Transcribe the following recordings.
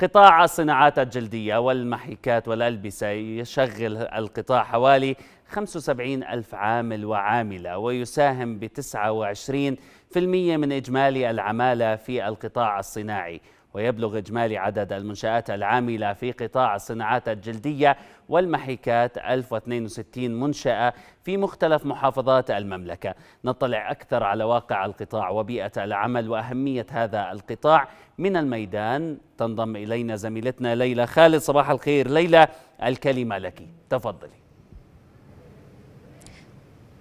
قطاع الصناعات الجلدية والمحيكات والألبسة يشغل القطاع حوالي 75 ألف عامل وعاملة ويساهم ب 29% من إجمالي العمالة في القطاع الصناعي ويبلغ إجمالي عدد المنشآت العاملة في قطاع الصناعات الجلدية والمحيكات 1062 منشأة في مختلف محافظات المملكة نطلع أكثر على واقع القطاع وبيئة العمل وأهمية هذا القطاع من الميدان تنضم إلينا زميلتنا ليلى خالد صباح الخير ليلى الكلمة لك تفضلي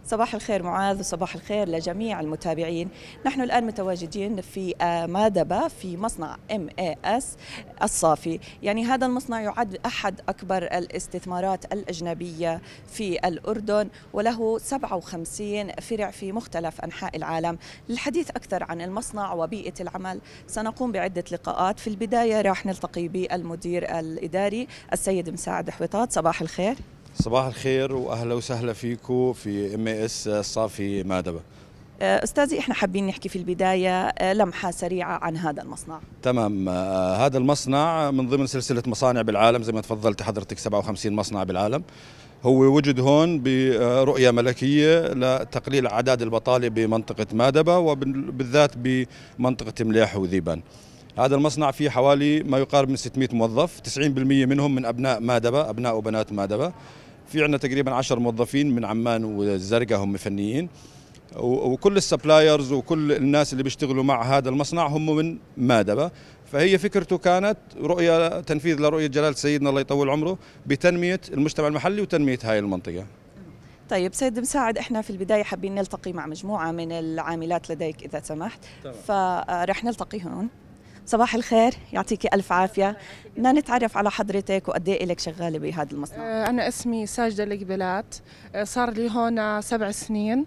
صباح الخير معاذ وصباح الخير لجميع المتابعين نحن الآن متواجدين في آه، مادبة في مصنع ام اي اس الصافي يعني هذا المصنع يعد أحد أكبر الاستثمارات الأجنبية في الأردن وله 57 فرع في مختلف أنحاء العالم للحديث أكثر عن المصنع وبيئة العمل سنقوم بعدة لقاءات في البداية راح نلتقي بالمدير الإداري السيد مساعد حويطات صباح الخير صباح الخير واهلا وسهلا فيكم في ام اس صافي مادبه آه، استاذي احنا حابين نحكي في البدايه آه، لمحه سريعه عن هذا المصنع تمام آه، هذا المصنع من ضمن سلسله مصانع بالعالم زي ما تفضلت حضرتك 57 مصنع بالعالم هو وجد هون برؤية ملكية لتقليل أعداد البطالة بمنطقة مادبة وبالذات بمنطقة مليح وذيبان هذا المصنع فيه حوالي ما يقارب من 600 موظف 90% منهم من أبناء مادبة أبناء وبنات مادبة في عندنا تقريبا 10 موظفين من عمان والزرقاء هم فنيين وكل السبلايرز وكل الناس اللي بيشتغلوا مع هذا المصنع هم من مادبه فهي فكرته كانت رؤيه تنفيذ لرؤيه جلال سيدنا الله يطول عمره بتنميه المجتمع المحلي وتنميه هاي المنطقه طيب سيد مساعد احنا في البدايه حابين نلتقي مع مجموعه من العاملات لديك اذا سمحت فرح آه، نلتقي هون صباح الخير يعطيكي ألف عافية بدنا نتعرف على حضرتك وقد إيه لك شغالة بهذا المصنع أه، أنا اسمي ساجدة القبلات أه، صار لي هون سبع سنين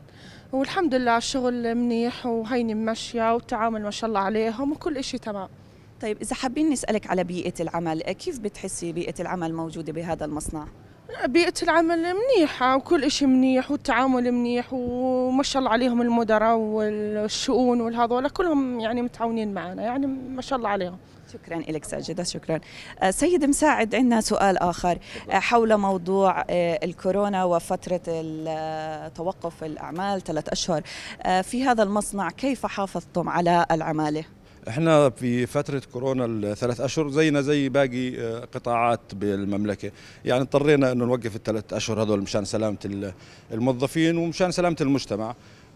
والحمد لله الشغل منيح وهيني ماشية والتعامل ما شاء الله عليهم وكل إشي تمام طيب إذا حابين نسألك على بيئة العمل كيف بتحسي بيئة العمل موجودة بهذا المصنع؟ بيئة العمل منيحة وكل إشي منيح والتعامل منيح وما شاء الله عليهم المدراء والشؤون والهذول كلهم يعني متعاونين معنا يعني ما شاء الله عليهم شكرا لك ساجدة شكرا أه، سيد مساعد عندنا سؤال آخر أه، حول موضوع أه، الكورونا وفترة توقف الأعمال ثلاث أشهر في هذا المصنع كيف حافظتم على العمالة؟ احنا في فتره كورونا الثلاث اشهر زينا زي باقي آه، قطاعات بالمملكه يعني اضطرينا انه نوقف الثلاث اشهر هذول مشان سلامه الموظفين ومشان سلامه المجتمع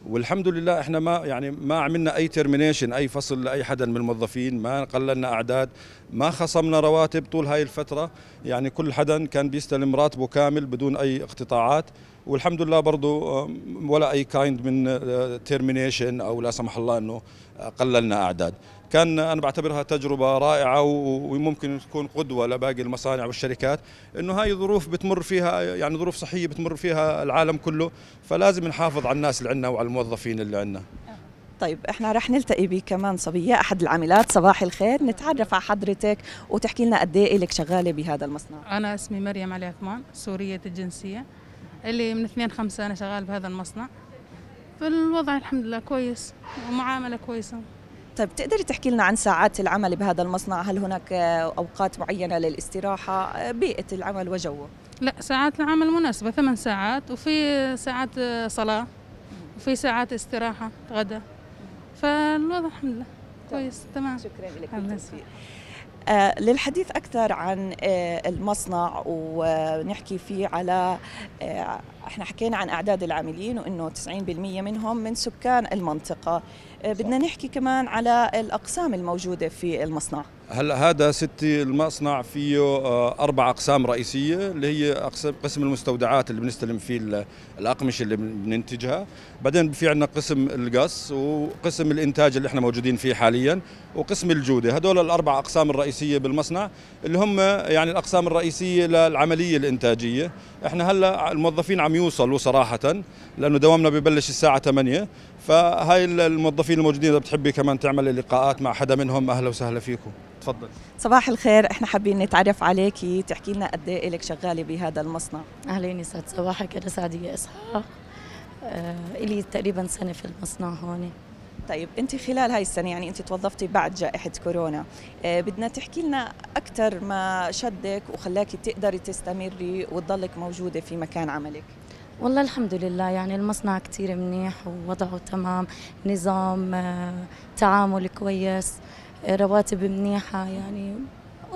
والحمد لله احنا ما يعني ما عملنا اي ترمينيشن اي فصل لاي حدا من الموظفين ما قللنا اعداد ما خصمنا رواتب طول هاي الفتره يعني كل حدا كان بيستلم راتبه كامل بدون اي اقتطاعات والحمد لله برضه ولا اي كايند من ترمينيشن آه، او لا سمح الله انه قللنا اعداد كان انا بعتبرها تجربه رائعه وممكن تكون قدوه لباقي المصانع والشركات انه هاي ظروف بتمر فيها يعني ظروف صحيه بتمر فيها العالم كله فلازم نحافظ على الناس اللي عندنا وعلى الموظفين اللي عندنا طيب احنا رح نلتقي بك كمان صبيه احد العاملات صباح الخير نتعرف على حضرتك وتحكي لنا قد ايه لك شغاله بهذا المصنع انا اسمي مريم علي عثمان سوريه الجنسيه اللي من 2 5 انا شغال بهذا المصنع الوضع الحمد لله كويس ومعامله كويسه طيب تقدري تحكي لنا عن ساعات العمل بهذا المصنع هل هناك آه، أوقات معينة للاستراحة آه، بيئة العمل وجوه لا ساعات العمل مناسبة ثمان ساعات وفي ساعات آه، صلاة وفي ساعات استراحة غدا فالوضع الحمد لله طيب، كويس تمام شكرا لك آه للحديث أكثر عن آه المصنع ونحكي فيه على آه احنا حكينا عن اعداد العاملين وانه 90% منهم من سكان المنطقه آه، بدنا نحكي كمان على الاقسام الموجوده في المصنع هلا هذا ستي المصنع فيه آه، اربع اقسام رئيسيه اللي هي اقسم قسم المستودعات اللي بنستلم فيه الاقمشه اللي بننتجها بعدين في عندنا قسم القص وقسم الانتاج اللي احنا موجودين فيه حاليا وقسم الجوده هدول الاربع اقسام الرئيسيه بالمصنع اللي هم يعني الاقسام الرئيسيه للعمليه الانتاجيه احنا هلا الموظفين عم عم يوصلوا صراحه لانه دوامنا ببلش الساعه 8 فهاي الموظفين الموجودين اذا بتحبي كمان تعملي لقاءات مع حدا منهم اهلا وسهلا فيكم تفضل صباح الخير احنا حابين نتعرف عليكي تحكي لنا قد ايه لك شغاله بهذا المصنع اهلا يسعد صباحك انا سعديه اسحاق آه الي تقريبا سنه في المصنع هون طيب انت خلال هاي السنه يعني انت توظفتي بعد جائحه كورونا آه بدنا تحكي لنا اكثر ما شدك وخلاك تقدري تستمري وتضلك موجوده في مكان عملك والله الحمد لله يعني المصنع كتير منيح ووضعه تمام نظام آه، تعامل كويس رواتب منيحة يعني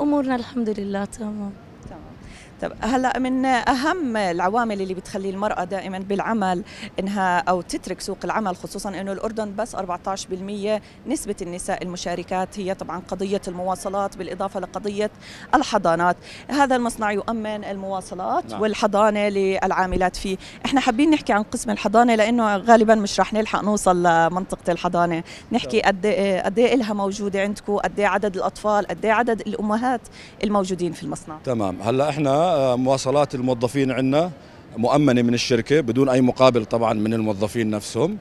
أمورنا الحمد لله تمام تمام طب هلا من اهم العوامل اللي بتخلي المراه دائما بالعمل انها او تترك سوق العمل خصوصا انه الاردن بس 14% نسبه النساء المشاركات هي طبعا قضيه المواصلات بالاضافه لقضيه الحضانات، هذا المصنع يؤمن المواصلات نعم. والحضانه للعاملات فيه، احنا حابين نحكي عن قسم الحضانه لانه غالبا مش رح نلحق نوصل لمنطقه الحضانه، نحكي نعم. قد إيه، قد ايه الها موجوده عندكم، قد ايه عدد الاطفال، قد ايه عدد الامهات الموجودين في المصنع. تمام تمام هلا احنا آه، مواصلات الموظفين عندنا مؤمنه من الشركه بدون اي مقابل طبعا من الموظفين نفسهم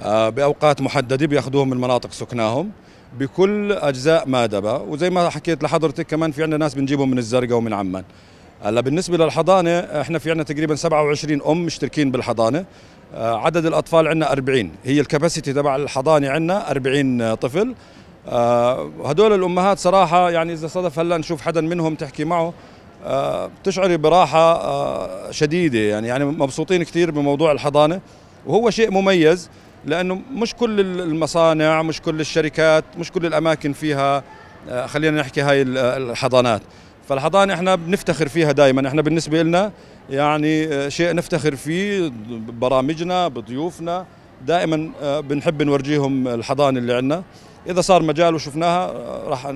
آه، باوقات محدده بياخذوهم من مناطق سكناهم بكل اجزاء مادبه وزي ما حكيت لحضرتك كمان في عندنا ناس بنجيبهم من الزرقاء ومن عمان هلا بالنسبه للحضانه احنا في عندنا تقريبا 27 ام مشتركين بالحضانه آه، عدد الاطفال عندنا 40 هي الكباسيتي تبع الحضانه عندنا 40 طفل آه، هدول الامهات صراحه يعني اذا صدف هلا نشوف حدا منهم تحكي معه آه، بتشعري براحه آه، شديده يعني يعني مبسوطين كثير بموضوع الحضانه وهو شيء مميز لانه مش كل المصانع مش كل الشركات مش كل الاماكن فيها خلينا نحكي هاي الحضانات فالحضانه احنا بنفتخر فيها دائما احنا بالنسبه لنا يعني شيء نفتخر فيه ببرامجنا بضيوفنا دائما بنحب نورجيهم الحضانه اللي عندنا اذا صار مجال وشفناها آه، راح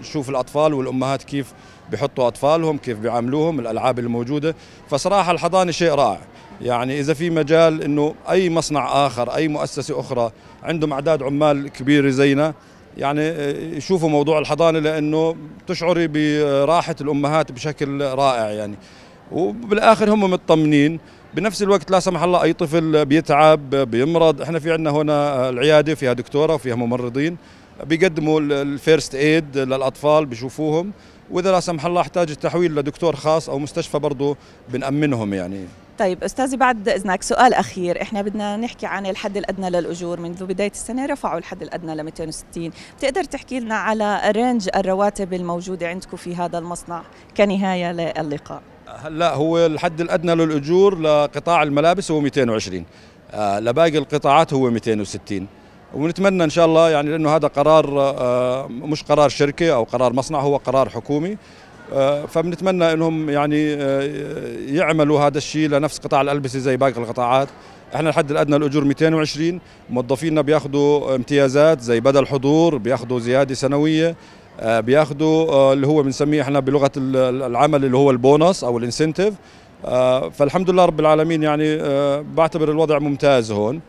نشوف الاطفال والامهات كيف بحطوا اطفالهم كيف بيعاملوهم الالعاب الموجوده فصراحه الحضانه شيء رائع يعني اذا في مجال انه اي مصنع اخر اي مؤسسه اخرى عندهم اعداد عمال كبيره زينا يعني آه، يشوفوا موضوع الحضانه لانه تشعري براحه الامهات بشكل رائع يعني وبالاخر هم مطمنين بنفس الوقت لا سمح الله اي طفل بيتعب بيمرض احنا في عندنا هنا العياده فيها دكتوره وفيها ممرضين بيقدموا الفيرست ايد للاطفال بشوفوهم واذا لا سمح الله احتاج التحويل لدكتور خاص او مستشفى برضه بنامنهم يعني طيب استاذي بعد اذنك سؤال اخير احنا بدنا نحكي عن الحد الادنى للاجور منذ بدايه السنه رفعوا الحد الادنى ل 260 بتقدر تحكي لنا على رينج الرواتب الموجوده عندكم في هذا المصنع كنهايه للقاء هلا هو الحد الادنى للاجور لقطاع الملابس هو 220 آه، لباقي القطاعات هو 260 ونتمنى ان شاء الله يعني لانه هذا قرار آه، مش قرار شركه او قرار مصنع هو قرار حكومي آه، فبنتمنى انهم يعني يعملوا هذا الشيء لنفس قطاع الالبسه زي باقي القطاعات احنا الحد الادنى الاجور 220 موظفينا بياخذوا امتيازات زي بدل حضور بياخذوا زياده سنويه آه، بياخذوا آه، اللي هو بنسميه احنا بلغه العمل اللي هو البونص او الانسنتيف آه، فالحمد لله رب العالمين يعني بعتبر الوضع ممتاز هون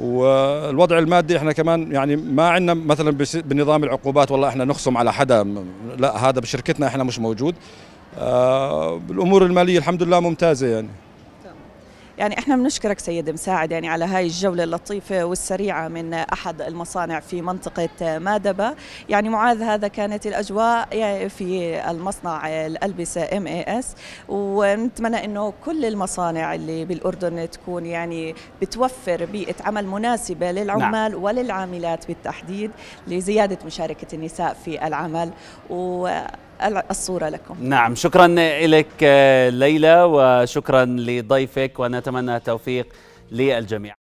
والوضع المادي احنا كمان يعني ما عندنا مثلا بنظام العقوبات والله احنا نخصم على حدا لا هذا بشركتنا احنا مش موجود الامور الماليه الحمد لله ممتازه يعني يعني احنا بنشكرك سيد مساعد يعني على هاي الجوله اللطيفه والسريعه من احد المصانع في منطقه مادبه يعني معاذ هذا كانت الاجواء في المصنع الالبسه ام اي اس ونتمنى انه كل المصانع اللي بالاردن تكون يعني بتوفر بيئه عمل مناسبه للعمال نعم. وللعاملات بالتحديد لزياده مشاركه النساء في العمل و الصورة لكم نعم شكرا لك آه، ليلى وشكرا لضيفك ونتمنى التوفيق للجميع